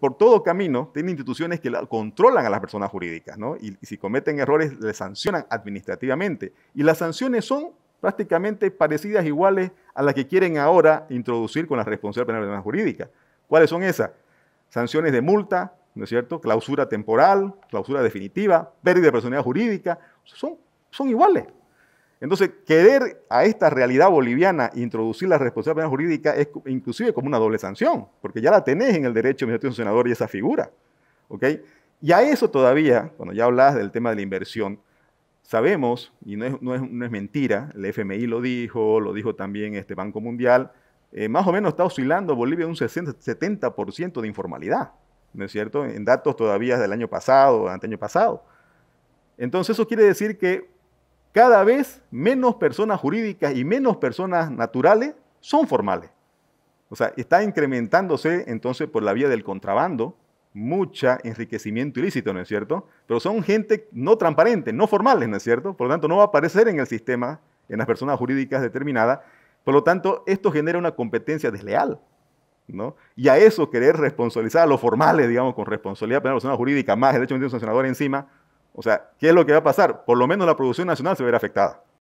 por todo camino tiene instituciones que controlan a las personas jurídicas, ¿no? Y, si cometen errores, les sancionan administrativamente. Y las sanciones son prácticamente parecidas, iguales a las que quieren ahora introducir con la responsabilidad penal de personas jurídicas. ¿Cuáles son esas? Sanciones de multa, ¿no es cierto? Clausura temporal, clausura definitiva, pérdida de personalidad jurídica. Son, son iguales. Entonces, querer a esta realidad boliviana introducir la responsabilidad jurídica es inclusive como una doble sanción, porque ya la tenés en el derecho administrativo sancionador y esa figura. Y a eso todavía, cuando ya hablas del tema de la inversión, sabemos, y no es, mentira, el FMI lo dijo, lo dijo también este Banco Mundial, eh, más o menos está oscilando Bolivia un 70% de informalidad, ¿no es cierto? En datos todavía del año pasado, año pasado. Entonces eso quiere decir que cada vez menos personas jurídicas y menos personas naturales son formales. O sea, está incrementándose entonces por la vía del contrabando mucha enriquecimiento ilícito, ¿no es cierto? Pero son gente no transparente, no formales, ¿no es cierto? Por lo tanto, no va a aparecer en el sistema, en las personas jurídicas determinadas. Por lo tanto, esto genera una competencia desleal, ¿no? Y a eso querer responsabilizar a los formales, digamos, con responsabilidad penal, persona jurídica, más de hecho de un sancionador encima, o sea, ¿qué es lo que va a pasar? Por lo menos la producción nacional se verá afectada.